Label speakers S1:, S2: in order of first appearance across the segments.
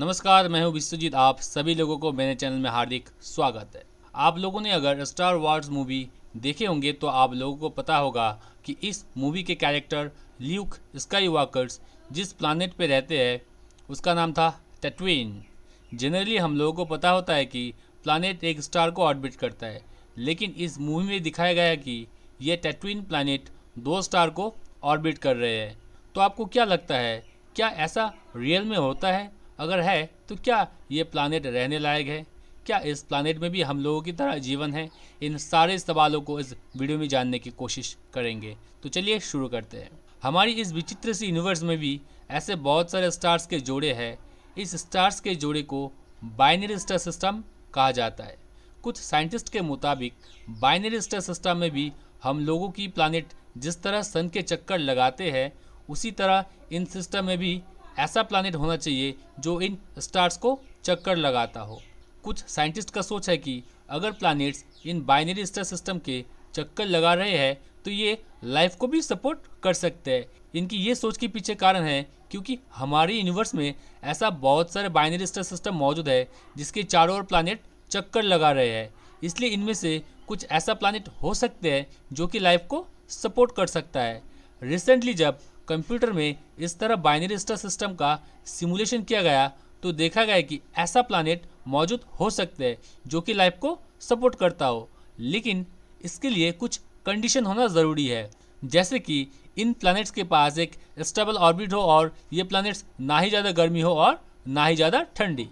S1: नमस्कार मैं हूं विश्वजीत आप सभी लोगों को मेरे चैनल में हार्दिक स्वागत है आप लोगों ने अगर स्टार वार्स मूवी देखे होंगे तो आप लोगों को पता होगा कि इस मूवी के कैरेक्टर ल्यूक स्काई वॉकर्स जिस प्लानट पर रहते हैं उसका नाम था टटवीन जनरली हम लोगों को पता होता है कि प्लानट एक स्टार को ऑर्बिट करता है लेकिन इस मूवी में दिखाया गया कि यह टटवीन प्लानट दो स्टार को ऑर्बिट कर रहे हैं तो आपको क्या लगता है क्या ऐसा रियल में होता है अगर है तो क्या ये प्लानट रहने लायक है क्या इस प्लानट में भी हम लोगों की तरह जीवन है इन सारे सवालों को इस वीडियो में जानने की कोशिश करेंगे तो चलिए शुरू करते हैं हमारी इस विचित्र सी यूनिवर्स में भी ऐसे बहुत सारे स्टार्स के जोड़े हैं इस स्टार्स के जोड़े को बाइनरी स्टार सिस्टम कहा जाता है कुछ साइंटिस्ट के मुताबिक बाइनरी स्टार सिस्टम में भी हम लोगों की प्लानट जिस तरह सन के चक्कर लगाते हैं उसी तरह इन सिस्टम में भी ऐसा प्लानट होना चाहिए जो इन स्टार्स को चक्कर लगाता हो कुछ साइंटिस्ट का सोच है कि अगर प्लानट्स इन बाइनरी स्टार सिस्टम के चक्कर लगा रहे हैं तो ये लाइफ को भी सपोर्ट कर सकते हैं इनकी ये सोच के पीछे कारण है क्योंकि हमारे यूनिवर्स में ऐसा बहुत सारे बाइनरी स्टार सिस्टम मौजूद है जिसके चारों ओर प्लानट चक्कर लगा रहे हैं इसलिए इनमें से कुछ ऐसा प्लानट हो सकते हैं जो कि लाइफ को सपोर्ट कर सकता है रिसेंटली जब कंप्यूटर में इस तरह बाइनरी स्टार सिस्टम का सिमुलेशन किया गया तो देखा गया कि ऐसा प्लानट मौजूद हो सकता है जो कि लाइफ को सपोर्ट करता हो लेकिन इसके लिए कुछ कंडीशन होना ज़रूरी है जैसे कि इन प्लानट्स के पास एक स्टेबल ऑर्बिट हो और ये प्लानट्स ना ही ज़्यादा गर्मी हो और ना ही ज़्यादा ठंडी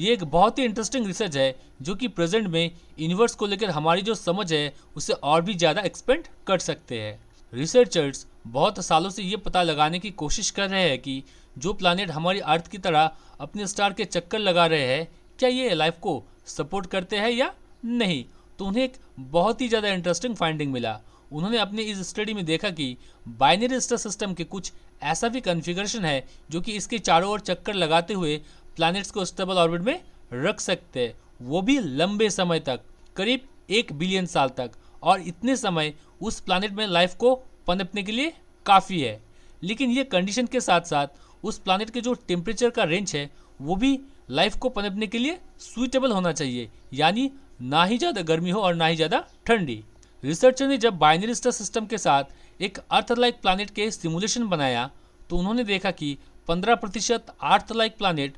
S1: ये एक बहुत ही इंटरेस्टिंग रिसर्च है जो कि प्रेजेंट में यूनिवर्स को लेकर हमारी जो समझ है उसे और भी ज़्यादा एक्सपेंड कर सकते हैं रिसर्चर्स बहुत सालों से ये पता लगाने की कोशिश कर रहे हैं कि जो प्लानट हमारी अर्थ की तरह अपने स्टार के चक्कर लगा रहे हैं क्या ये लाइफ को सपोर्ट करते हैं या नहीं तो उन्हें एक बहुत ही ज़्यादा इंटरेस्टिंग फाइंडिंग मिला उन्होंने अपने इस स्टडी में देखा कि बाइनरी स्टार सिस्टम के कुछ ऐसा भी कन्फिगरेशन है जो कि इसके चारों ओर चक्कर लगाते हुए प्लानट्स को स्टेबल ऑर्बिट में रख सकते हैं वो भी लंबे समय तक करीब एक बिलियन साल तक और इतने समय उस प्लानट में लाइफ को पनपने के लिए काफ़ी है लेकिन ये कंडीशन के साथ साथ उस प्लानट के जो टेम्परेचर का रेंज है वो भी लाइफ को पनपने के लिए सुइटेबल होना चाहिए यानी ना ही ज़्यादा गर्मी हो और ना ही ज़्यादा ठंडी रिसर्चर ने जब बाइनरी स्टार सिस्टम के साथ एक अर्थ लाइक प्लानट के सिमुलेशन बनाया तो उन्होंने देखा कि 15 प्रतिशत अर्थ लाइक प्लानट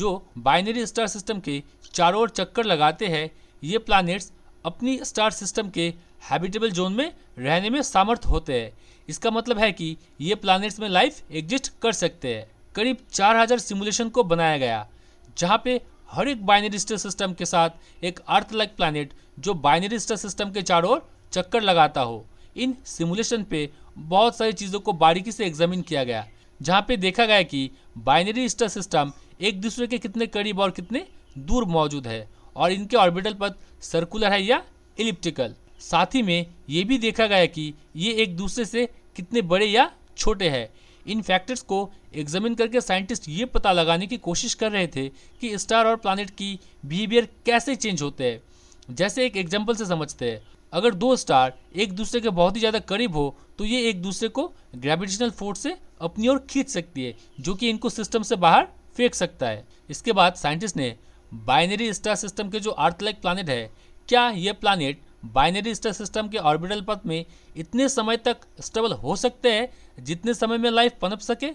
S1: जो बाइनरी स्टार सिस्टम के चारों ओर चक्कर लगाते हैं ये प्लानट्स अपनी स्टार सिस्टम के हैबिटेबल जोन में रहने में सामर्थ होते हैं इसका मतलब है कि ये प्लानिट्स में लाइफ एग्जिस्ट कर सकते हैं करीब 4000 सिमुलेशन को बनाया गया जहाँ पे हर एक बाइनरी स्टार सिस्टम के साथ एक अर्थ लाइक प्लानट जो बाइनरी स्टार सिस्टम के चारों ओर चक्कर लगाता हो इन सिमुलेशन पे बहुत सारी चीज़ों को बारीकी से एग्जामिन किया गया जहाँ पे देखा गया कि बाइनरी स्टार सिस्टम एक दूसरे के कितने करीब और कितने दूर मौजूद है और इनके ऑर्बिटल पथ सर्कुलर है या इलिप्टिकल साथ ही में ये भी देखा गया कि ये एक दूसरे से कितने बड़े या छोटे हैं इन फैक्टर्स को एग्जामिन करके साइंटिस्ट ये पता लगाने की कोशिश कर रहे थे कि स्टार और प्लानट की बिहेवियर कैसे चेंज होते हैं जैसे एक एग्जाम्पल से समझते हैं अगर दो स्टार एक दूसरे के बहुत ही ज़्यादा करीब हो तो ये एक दूसरे को ग्रेविटेशनल फोर्स से अपनी ओर खींच सकती है जो कि इनको सिस्टम से बाहर फेंक सकता है इसके बाद साइंटिस्ट ने बाइनरी स्टार सिस्टम के जो अर्थ लाइक प्लानट है क्या ये प्लानट बाइनरी स्टार सिस्टम के ऑर्बिटल पथ में इतने समय तक स्टेबल हो सकते हैं जितने समय में लाइफ पनप सके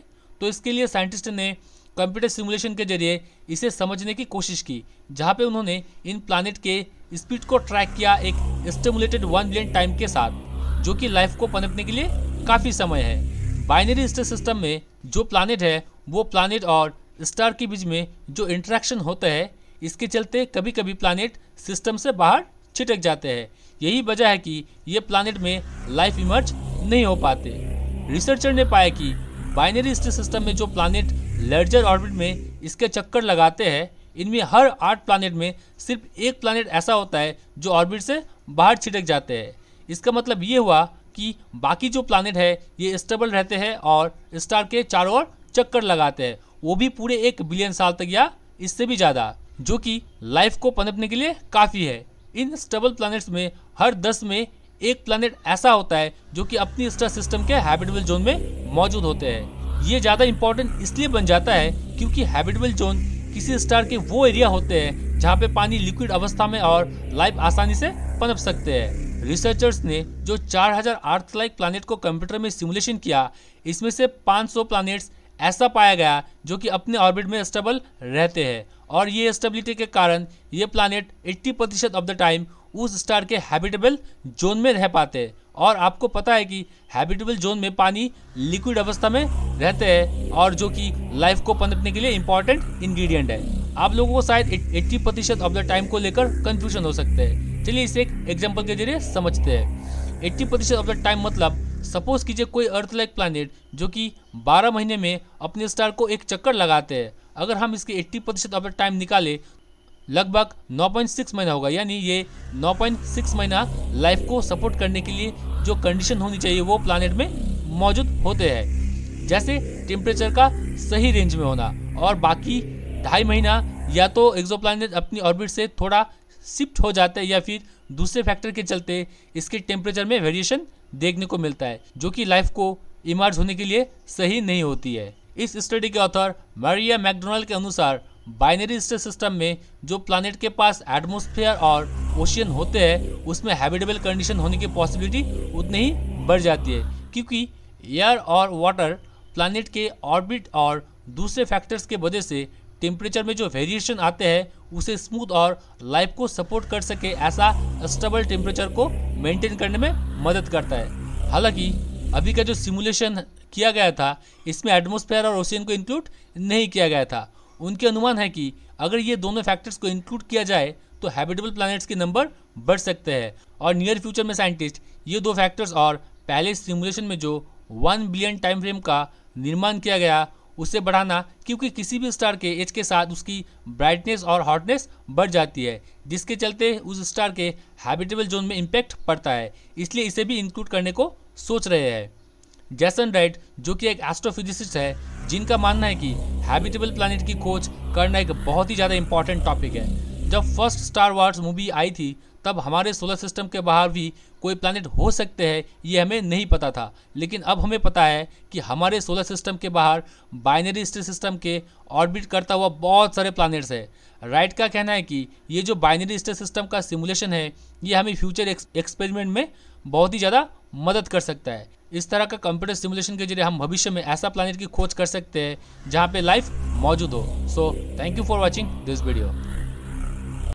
S1: तो इसके लिए साइंटिस्ट ने कंप्यूटर सिमुलेशन के जरिए इसे समझने की कोशिश की जहाँ पे उन्होंने इन प्लानट के स्पीड को ट्रैक किया एक स्टमुलेटेड वन बिलियन टाइम के साथ जो कि लाइफ को पनपने के लिए काफ़ी समय है बाइनरी स्टार सिस्टम में जो प्लानट है वो प्लानट और स्टार के बीच में जो इंट्रैक्शन होता है इसके चलते कभी कभी प्लानिट सिस्टम से बाहर छिटक जाते हैं यही वजह है कि ये प्लानिट में लाइफ इमर्ज नहीं हो पाते रिसर्चर ने पाया कि बाइनरी स्टेट सिस्टम में जो प्लानट लर्जर ऑर्बिट में इसके चक्कर लगाते हैं इनमें हर आठ प्लानिट में सिर्फ एक प्लानट ऐसा होता है जो ऑर्बिट से बाहर छिटक जाते हैं इसका मतलब ये हुआ कि बाकी जो प्लानट है ये स्टेबल रहते हैं और स्टार के चारों ओर चक्कर लगाते हैं वो भी पूरे एक बिलियन साल तक या इससे भी ज़्यादा जो कि लाइफ को पनपने के लिए काफ़ी है इन स्टेबल प्लानट्स में हर दस में एक प्लानट ऐसा होता है जो कि अपनी स्टार सिस्टम के हैबिटेबल जोन में मौजूद होते हैं ये ज़्यादा इंपॉर्टेंट इसलिए बन जाता है क्योंकि हैबिटेबल जोन किसी स्टार के वो एरिया होते हैं जहाँ पे पानी लिक्विड अवस्था में और लाइफ आसानी से पनप सकते हैं रिसर्चर्स ने जो 4000 अर्थ लाइक प्लानट को कंप्यूटर में सिमुलेशन किया इसमें से 500 प्लानट्स ऐसा पाया गया जो कि अपने ऑर्बिट में स्टेबल रहते हैं और ये स्टेबिलिटी के कारण ये प्लानट 80 प्रतिशत ऑफ द टाइम उस स्टार के हैबिटेबल जोन में रह पाते हैं और आपको पता है कि हैबिटेबल जोन में पानी लिक्विड अवस्था में रहते हैं और जो कि लाइफ को पनपने के लिए इम्पोर्टेंट इंग्रेडिएंट है आप लोगों को शायद 80 प्रतिशत ऑफ द टाइम को लेकर कंफ्यूजन हो सकते हैं चलिए इसे एक एग्जाम्पल के जरिए समझते हैं 80 प्रतिशत ऑफ द टाइम मतलब सपोज़ कीजिए कोई अर्थ लाइक प्लानट जो कि 12 महीने में अपने स्टार को एक चक्कर लगाते हैं अगर हम इसके 80 प्रतिशत अपना टाइम निकाले लगभग 9.6 महीना होगा यानी ये 9.6 महीना लाइफ को सपोर्ट करने के लिए जो कंडीशन होनी चाहिए वो प्लानट में मौजूद होते हैं जैसे टेम्परेचर का सही रेंज में होना और बाकी ढाई महीना या तो एक्जो अपनी ऑर्बिट से थोड़ा शिफ्ट हो जाता है या फिर दूसरे फैक्टर के चलते इसके टेम्परेचर में वेरिएशन देखने को मिलता है जो कि लाइफ को इमर्ज होने के लिए सही नहीं होती है इस स्टडी के ऑथर मारिया मैकडोनल्ड के अनुसार बाइनरी स्टेट सिस्टम में जो प्लानट के पास एटमोसफेयर और ओशियन होते हैं उसमें हैबिटेबल कंडीशन होने की पॉसिबिलिटी उतनी ही बढ़ जाती है क्योंकि एयर और वाटर प्लानट के ऑर्बिट और दूसरे फैक्टर्स के वजह से टेम्परेचर में जो वेरिएशन आते हैं उसे स्मूथ और लाइफ को सपोर्ट कर सके ऐसा स्टेबल टेम्परेचर को मेंटेन करने में मदद करता है हालांकि अभी का जो सिमुलेशन किया गया था इसमें एटमोसफेयर और ओशियन को इंक्लूड नहीं किया गया था उनके अनुमान है कि अगर ये दोनों फैक्टर्स को इंक्लूड किया जाए तो हैबिटेबल प्लानट्स के नंबर बढ़ सकते हैं और नियर फ्यूचर में साइंटिस्ट ये दो फैक्टर्स और पहले सिमुलेशन में जो वन बिलियन टाइम फ्रेम का निर्माण किया गया उसे बढ़ाना क्योंकि किसी भी स्टार के एज के साथ उसकी ब्राइटनेस और हॉटनेस बढ़ जाती है जिसके चलते उस स्टार के हैबिटेबल जोन में इम्पैक्ट पड़ता है इसलिए इसे भी इंक्लूड करने को सोच रहे हैं जैसन राइट जो कि एक एस्ट्रोफिजिसिस्ट है जिनका मानना है कि हैबिटेबल प्लानट की खोज करना एक बहुत ही ज़्यादा इंपॉर्टेंट टॉपिक है जब फर्स्ट स्टार वार्स मूवी आई थी तब हमारे सोलर सिस्टम के बाहर भी कोई प्लानट हो सकते हैं ये हमें नहीं पता था लेकिन अब हमें पता है कि हमारे सोलर सिस्टम के बाहर बाइनरी स्टेट सिस्टम के ऑर्बिट करता हुआ बहुत सारे प्लानट्स है राइट का कहना है कि ये जो बाइनरी स्टेट सिस्टम का सिमुलेशन है ये हमें फ्यूचर एक्सपेरिमेंट में बहुत ही ज़्यादा मदद कर सकता है इस तरह का कंप्यूटर सिमुलेशन के जरिए हम भविष्य में ऐसा प्लानट की खोज कर सकते हैं जहाँ पे लाइफ मौजूद हो so thank you for watching this video